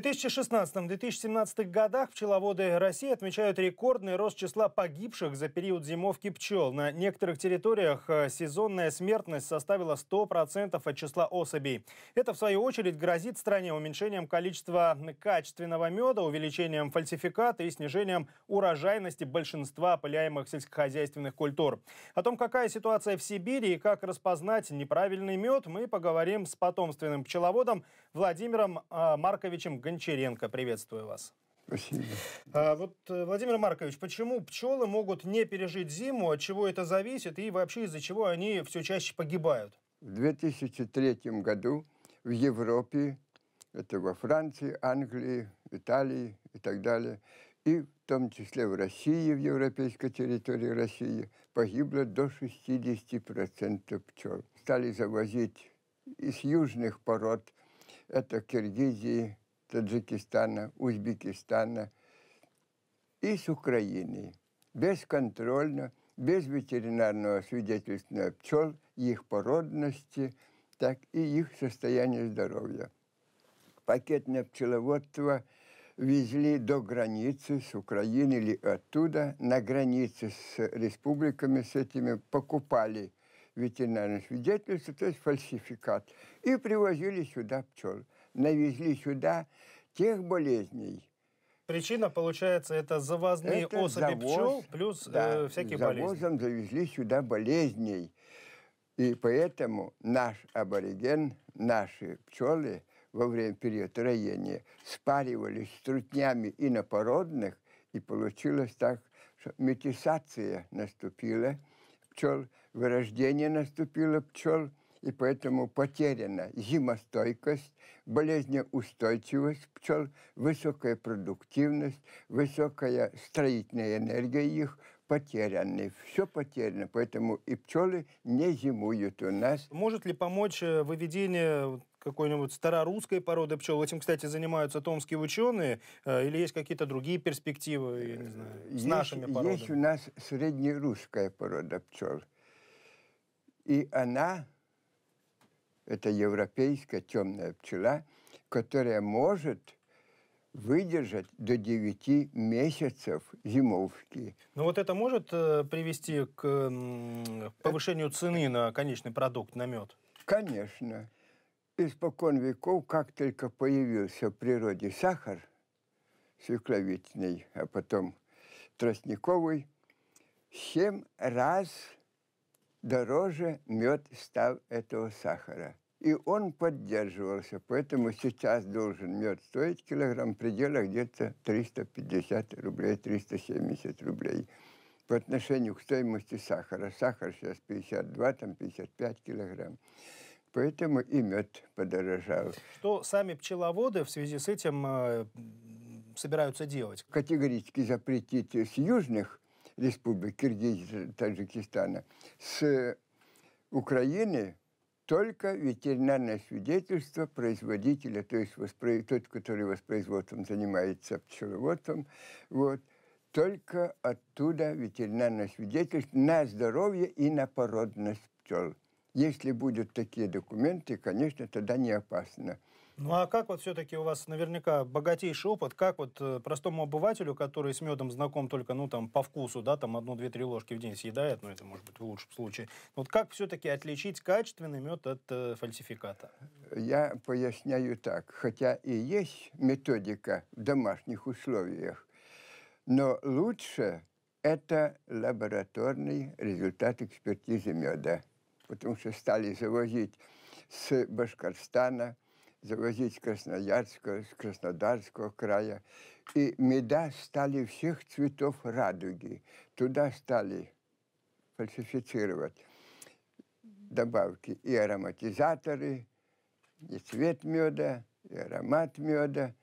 2016-2017 годах пчеловоды России отмечают рекордный рост числа погибших за период зимовки пчел. На некоторых территориях э, сезонная смертность составила 100% от числа особей. Это, в свою очередь, грозит стране уменьшением количества качественного меда, увеличением фальсификата и снижением урожайности большинства опыляемых сельскохозяйственных культур. О том, какая ситуация в Сибири и как распознать неправильный мед, мы поговорим с потомственным пчеловодом, Владимиром а, Марковичем Гончаренко. Приветствую вас. Спасибо. А, вот, э, Владимир Маркович, почему пчелы могут не пережить зиму, от чего это зависит и вообще из-за чего они все чаще погибают? В 2003 году в Европе, это во Франции, Англии, Италии и так далее, и в том числе в России, в европейской территории России, погибло до 60% пчел. Стали завозить из южных пород – это Киргизии, Таджикистана, Узбекистана и с Украины. Бесконтрольно, без ветеринарного свидетельства пчел, их породности, так и их состояние здоровья. Пакетное пчеловодство везли до границы с Украиной или оттуда, на границе с республиками, с этими покупали ветеринарное свидетельство, то есть фальсификат. И привозили сюда пчел. Навезли сюда тех болезней. Причина, получается, это завозные это особи завоз, пчел плюс э, да, э, всякие завозом болезни. Завозом завезли сюда болезней. И поэтому наш абориген, наши пчелы во время периода роения спаривались с трутнями инопородных, и получилось так, что метисация наступила – пчел, вырождение наступило пчел, и поэтому потеряна зимостойкость, болезнеустойчивость пчел, высокая продуктивность, высокая строительная энергия их – потеряны, все потеряно, поэтому и пчелы не зимуют у нас. Может ли помочь э, выведение какой-нибудь старорусской породы пчел? Этим, кстати, занимаются томские ученые, э, или есть какие-то другие перспективы, я не знаю, с э, есть, нашими породами? Есть у нас среднерусская порода пчел, и она, это европейская темная пчела, которая может выдержать до 9 месяцев зимовки. Но ну, вот это может э, привести к повышению цены на конечный продукт, на мед? Конечно. Испокон веков, как только появился в природе сахар, свекловичный, а потом тростниковый, семь раз дороже мед стал этого сахара и он поддерживался. Поэтому сейчас должен мед стоить килограмм предела где-то 350 рублей, 370 рублей. По отношению к стоимости сахара. Сахар сейчас 52, там 55 килограмм. Поэтому и мед подорожал. Что сами пчеловоды в связи с этим э, собираются делать? Категорически запретить с южных республик Киргизии, Таджикистана, с Украины только ветеринарное свидетельство производителя, то есть воспро... тот, который воспроизводством занимается пчеловодством, вот, только оттуда ветеринарное свидетельство на здоровье и на породность пчел. Если будут такие документы, конечно, тогда не опасно. Ну а как вот все-таки у вас наверняка богатейший опыт, как вот э, простому обывателю, который с медом знаком только, ну там, по вкусу, да, там одну-две-три ложки в день съедает, ну это может быть в лучшем случае, ну, вот как все-таки отличить качественный мед от э, фальсификата? Я поясняю так, хотя и есть методика в домашних условиях, но лучше это лабораторный результат экспертизы меда, потому что стали завозить с Башкорстана – завозить Красноярского, с Краснодарского края. И меда стали всех цветов радуги. Туда стали фальсифицировать добавки и ароматизаторы, и цвет меда, и аромат меда.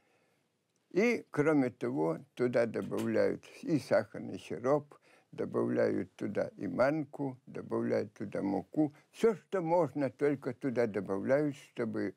И, кроме того, туда добавляют и сахарный сироп, добавляют туда и манку, добавляют туда муку. Все, что можно, только туда добавляют, чтобы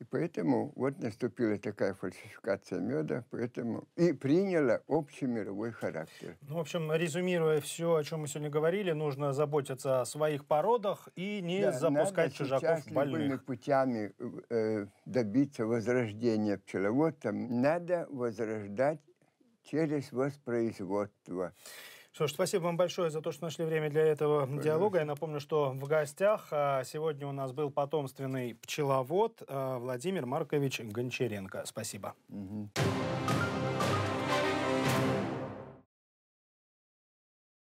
и поэтому вот наступила такая фальсификация меда, поэтому и приняла общий мировой характер. Ну, в общем, резюмируя все, о чем мы сегодня говорили, нужно заботиться о своих породах и не да, запускать чужаков в больных. любыми путями э, добиться возрождения пчеловодства. Надо возрождать через воспроизводство. Что спасибо вам большое за то, что нашли время для этого Конечно. диалога. Я напомню, что в гостях а, сегодня у нас был потомственный пчеловод а, Владимир Маркович Гончаренко. Спасибо. Угу.